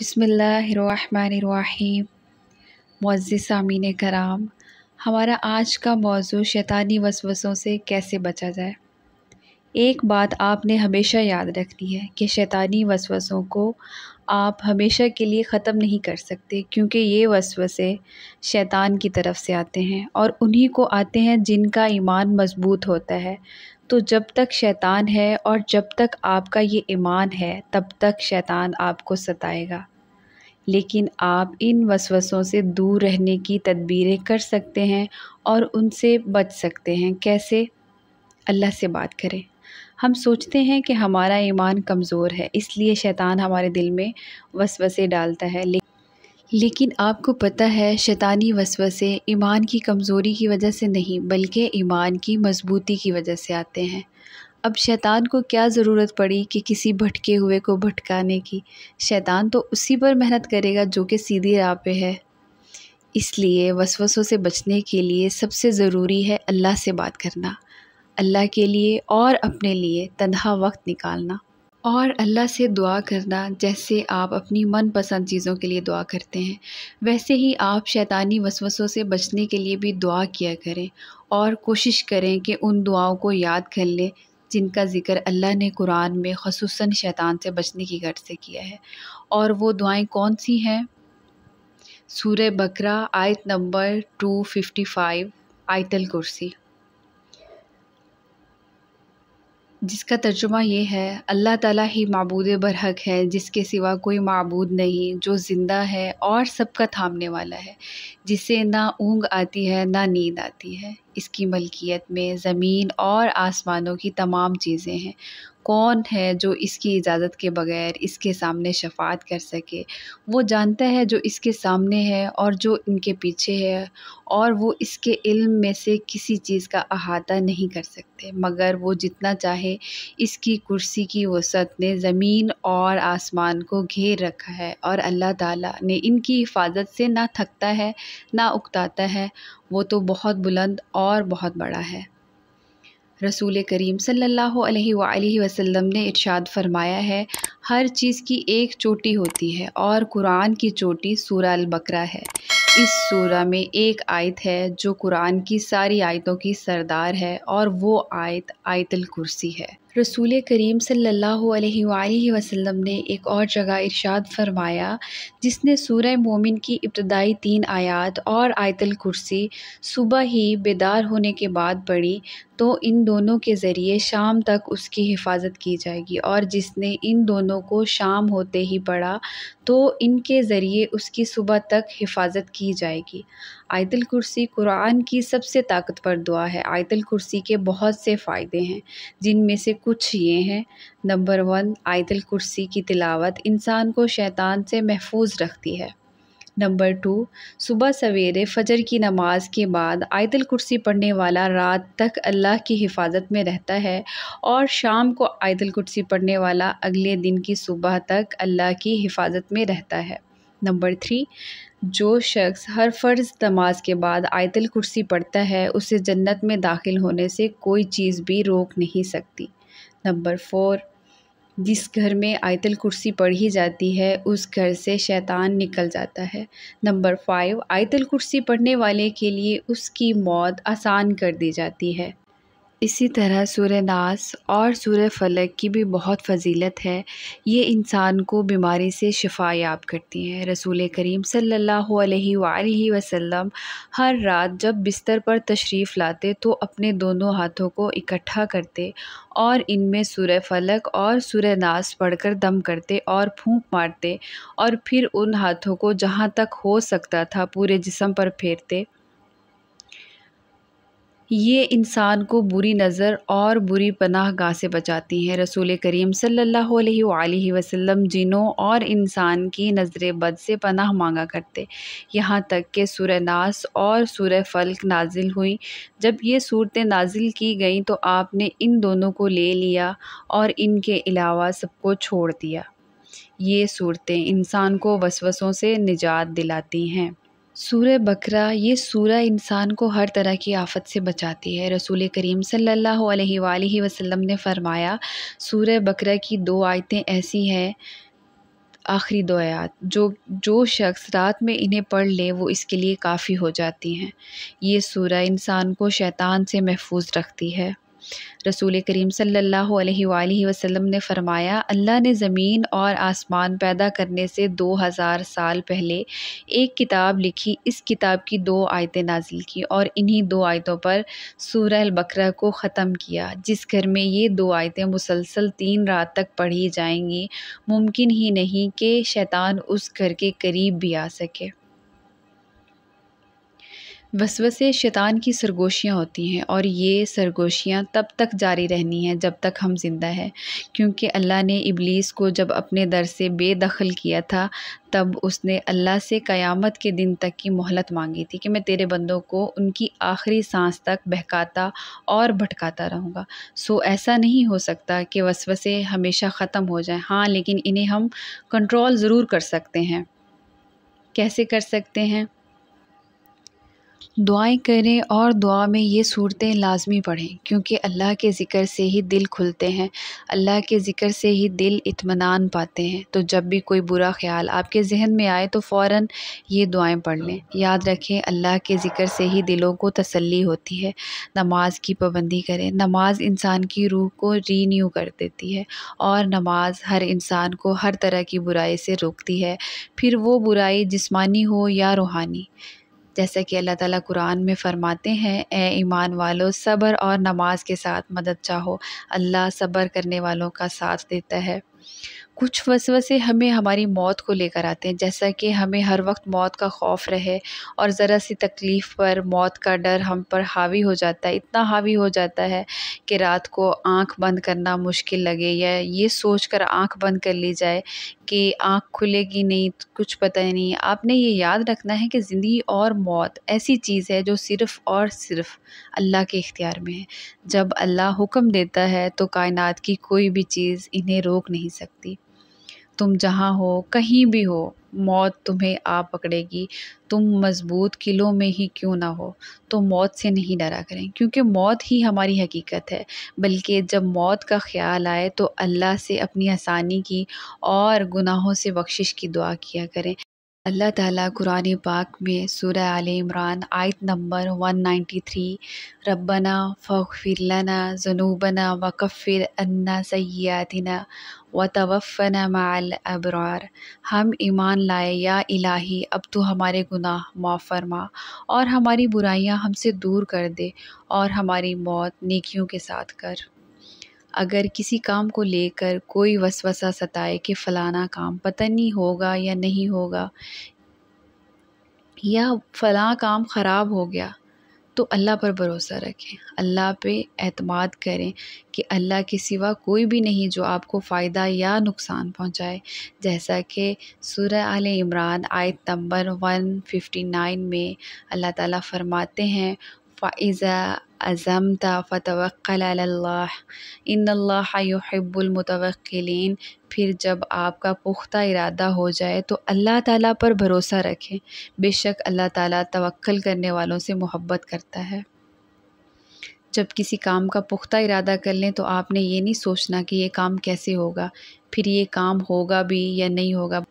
बसमीम मुज़ सामिन कराम हमारा आज का मौजू शैतानी वसवसों से कैसे बचा जाए एक बात आपने हमेशा याद रखनी है कि शैतानी वसवसों को आप हमेशा के लिए ख़त्म नहीं कर सकते क्योंकि ये वसवसे शैतान की तरफ से आते हैं और उन्हीं को आते हैं जिनका ईमान मजबूत होता है तो जब तक शैतान है और जब तक आपका ये ईमान है तब तक शैतान आपको सताएगा लेकिन आप इन वसवसों से दूर रहने की तदबीरें कर सकते हैं और उनसे बच सकते हैं कैसे अल्लाह से बात करें हम सोचते हैं कि हमारा ईमान कमज़ोर है इसलिए शैतान हमारे दिल में वसवसे डालता है लेकिन आपको पता है शैतानी वसवसे ईमान की कमज़ोरी की वजह से नहीं बल्कि ईमान की मजबूती की वजह से आते हैं अब शैतान को क्या ज़रूरत पड़ी कि किसी भटके हुए को भटकाने की शैतान तो उसी पर मेहनत करेगा जो कि सीधी राह पे है इसलिए वसवसों से बचने के लिए सबसे ज़रूरी है अल्लाह से बात करना अल्लाह के लिए और अपने लिए तनहा वक्त निकालना और अल्लाह से दुआ करना जैसे आप अपनी मनपसंद चीज़ों के लिए दुआ करते हैं वैसे ही आप शैतानी वसवसों से बचने के लिए भी दुआ किया करें और कोशिश करें कि उन दुआओं को याद कर लें जिनका ज़िक्र अल्लाह ने कुरान में खसूस शैतान से बचने की गर्ज से किया है और वो दुआएं कौन सी हैं सूर बकरा आयत नंबर टू फिफ्टी फाइव आयतल कुर्सी जिसका तर्जुमा ये है अल्लाह ताला ही मबूद बरहक है जिसके सिवा कोई मबूद नहीं जो ज़िंदा है और सबका थामने वाला है जिसे ना ऊँग आती है ना नींद आती है इसकी मलकियत में ज़मीन और आसमानों की तमाम चीज़ें हैं कौन है जो इसकी इजाज़त के बग़ैर इसके सामने शफात कर सके वो जानता है जो इसके सामने है और जो इनके पीछे है और वो इसके इल्म में से किसी चीज़ का अहाता नहीं कर सकते मगर वो जितना चाहे इसकी कुर्सी की वसत ने ज़मीन और आसमान को घेर रखा है और अल्लाह ताला ने इनकी हिफाजत से ना थकता है ना उकताता है वो तो बहुत बुलंद और बहुत बड़ा है रसूल करीम सल्लल्लाहु वसल्लम ने इरशाद फरमाया है हर चीज़ की एक चोटी होती है और कुरान की चोटी सूरा बकरा है इस सूरा में एक आयत है जो कुरान की सारी आयतों की सरदार है और वो आयत आयतल कुर्सी है रसूल करीम सल्ला अलैहि वसल्लम ने एक और जगह इरशाद फरमाया जिसने सूर मोमिन की इब्तदाई तीन आयात और आयतल कुर्सी सुबह ही बेदार होने के बाद पढ़ी तो इन दोनों के ज़रिए शाम तक उसकी हिफाजत की जाएगी और जिसने इन दोनों को शाम होते ही पढ़ा तो इनके ज़रिए उसकी सुबह तक हिफाजत की जाएगी आयतल कुर्सी कुरान की सबसे ताकतवर दुआ है आयतल कुर्सी के बहुत से फ़ायदे हैं जिनमें से कुछ ये हैं नंबर वन आयतल कुर्सी की तिलावत इंसान को शैतान से महफूज रखती है नंबर टू सुबह सवेरे फजर की नमाज के बाद आयतल कुर्सी पढ़ने वाला रात तक अल्लाह की हिफाजत में रहता है और शाम को आयतल कुर्सी पढ़ने वाला अगले दिन की सुबह तक अल्लाह की हिफाजत में रहता है नंबर थ्री जो शख्स हर फ़र्ज़ नमाज के बाद आयतल कुर्सी पढ़ता है उसे जन्नत में दाखिल होने से कोई चीज़ भी रोक नहीं सकती नंबर फोर जिस घर में आयतल कुर्सी पढ़ी जाती है उस घर से शैतान निकल जाता है नंबर फाइव आयतल कुर्सी पढ़ने वाले के लिए उसकी मौत आसान कर दी जाती है इसी तरह सूर्य नास और सूर्य फलक की भी बहुत फजीलत है ये इंसान को बीमारी से शफा याब करती हैं रसूल करीम अलैहि सल्ला वसल्लम हर रात जब बिस्तर पर तशरीफ़ लाते तो अपने दोनों हाथों को इकट्ठा करते और इनमें सूर्य फलक और सूर्य नास पढ़कर दम करते और फूंक मारते और फिर उन हाथों को जहाँ तक हो सकता था पूरे जिसम पर फेरते ये इंसान को बुरी नज़र और बुरी पनाह गाह से बचाती हैं रसूल करीम सल्लल्लाहु अलैहि वसल्लम जिनों और इंसान की नज़र बद से पनाह मांगा करते यहाँ तक कि सुर नास और सुर फल्क नाजिल हुई जब ये सूरतें नाजिल की गई तो आपने इन दोनों को ले लिया और इनके अलावा सबको छोड़ दिया ये सूरतें इंसान को वसवसों से निजात दिलाती हैं सूर्य बकरा ये सूर्य इंसान को हर तरह की आफ़त से बचाती है रसूल करीम सल्लल्लाहु अलैहि वसल्लम ने फ़रमाया सूर्य बकरा की दो आयतें ऐसी हैं आखिरी दो आयात जो जो शख्स रात में इन्हें पढ़ ले वो इसके लिए काफ़ी हो जाती हैं ये सूर्य इंसान को शैतान से महफूज रखती है रसूल करीम सल्ला वसम ने फरमाया अल्लाह ने ज़मीन और आसमान पैदा करने से दो हज़ार साल पहले एक किताब लिखी इस किताब की दो आयतें नाजिल की और इन्हीं दो आयतों पर सूरह बकरा को ख़त्म किया जिस घर में ये दो आयतें मुसलसल तीन रात तक पढ़ी जाएंगी मुमकिन ही नहीं कि शैतान उस घर के करीब भी आ सके वसवसे शैतान की सरगोशियाँ होती हैं और ये सरगोशियाँ तब तक जारी रहनी हैं जब तक हम ज़िंदा हैं क्योंकि अल्लाह ने इबलीस को जब अपने दर से बेदखल किया था तब उसने अल्लाह से क़यामत के दिन तक की मोहलत मांगी थी कि मैं तेरे बंदों को उनकी आखिरी सांस तक बहकाता और भटकाता रहूँगा सो ऐसा नहीं हो सकता कि वसवसे हमेशा ख़त्म हो जाएँ हाँ लेकिन इन्हें हम कंट्रोल ज़रूर कर सकते हैं कैसे कर सकते हैं दुआएं करें और दुआ में ये सूरतें लाजमी पढ़ें क्योंकि अल्लाह के ज़िक्र से ही दिल खुलते हैं अल्लाह के ज़िक्र से ही दिल इत्मीनान पाते हैं तो जब भी कोई बुरा ख्याल आपके जहन में आए तो फ़ौर ये दुआएं पढ़ लें याद रखें अल्लाह के ज़िक्र से ही दिलों को तसल्ली होती है नमाज की पाबंदी करें नमाज इंसान की रूह को रीन्यू कर देती है और नमाज हर इंसान को हर तरह की बुराई से रोकती है फिर वो बुराई जिस्मानी हो या रूहानी जैसा कि अल्लाह ताला कुरान में फ़रमाते हैं ए ईमान वालों सब्र और नमाज के साथ मदद चाहो अल्लाह सब्र करने वालों का साथ देता है कुछ वसवसे हमें हमारी मौत को लेकर आते हैं जैसा कि हमें हर वक्त मौत का खौफ रहे और ज़रा सी तकलीफ़ पर मौत का डर हम पर हावी हो जाता है इतना हावी हो जाता है कि रात को आंख बंद करना मुश्किल लगे या ये सोच कर आँख बंद कर ली जाए कि आँख खुलेगी नहीं कुछ पता ही नहीं आपने ये याद रखना है कि ज़िंदगी और मौत ऐसी चीज़ है जो सिर्फ़ और सिर्फ़ अल्लाह के इख्तियार में है जब अल्लाह हुक्म देता है तो कायनात की कोई भी चीज़ इन्हें रोक नहीं सकती तुम जहाँ हो कहीं भी हो मौत तुम्हें आ पकड़ेगी तुम मजबूत किलों में ही क्यों ना हो तो मौत से नहीं डरा करें क्योंकि मौत ही हमारी हकीकत है बल्कि जब मौत का ख्याल आए तो अल्लाह से अपनी आसानी की और गुनाहों से बख्शिश की दुआ किया करें अल्लाह ताला कुरान पाक में सूर्य आल इमरान आयत नंबर 193 रब्बना फ़िरलना जनूबना वकफ़िर अन्ना सयातना व तवफ़ना माल अबरार हम ईमान लाए या इलाही अब तो हमारे गुनाह माफ़ फरमा और हमारी बुराइयां हमसे दूर कर दे और हमारी मौत नेकियों के साथ कर अगर किसी काम को लेकर कोई वसवसा सताए कि फ़लाना काम पता नहीं होगा या नहीं होगा या फ़ला काम ख़राब हो गया तो अल्लाह पर भरोसा रखें अल्लाह पे एतमाद करें कि अल्लाह के सिवा कोई भी नहीं जो आपको फ़ायदा या नुकसान पहुंचाए जैसा कि सूर्य आल इमरान आयत नंबर 159 में अल्लाह ताला फरमाते हैं فإذا على الله إن الله يحب المتوكلين फिर जब आपका पुख्ता इरादा हो जाए तो अल्लाह ताला पर भरोसा रखें बेशक अल्लाह ताला तवक्ल करने वालों से मोहब्बत करता है जब किसी काम का पुख्ता इरादा कर लें तो आपने ये नहीं सोचना कि ये काम कैसे होगा फिर ये काम होगा भी या नहीं होगा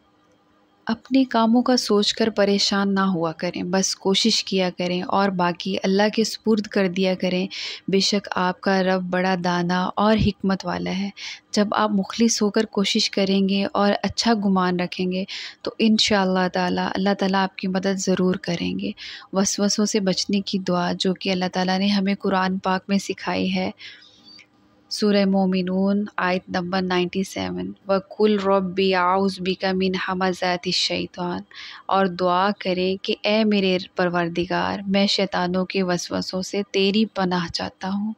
अपने कामों का सोचकर परेशान ना हुआ करें बस कोशिश किया करें और बाकी अल्लाह के सुपुर्द कर दिया करें बेशक आपका रब बड़ा दाना और हिकमत वाला है जब आप मुखलिस होकर कोशिश करेंगे और अच्छा गुमान रखेंगे तो इन ताला अल्लाह ताला आपकी मदद ज़रूर करेंगे वसवसों से बचने की दुआ जो कि अल्लाह ताला ने हमें कुरान पाक में सिखाई है मोमिन नाइन्टी सेवन व कुल रब बी आउस आउज बिका मिन हमजात शैतान और दुआ करें कि ए मेरे परवरदिगार मैं शैतानों के वसवसों से तेरी पनाह चाहता हूँ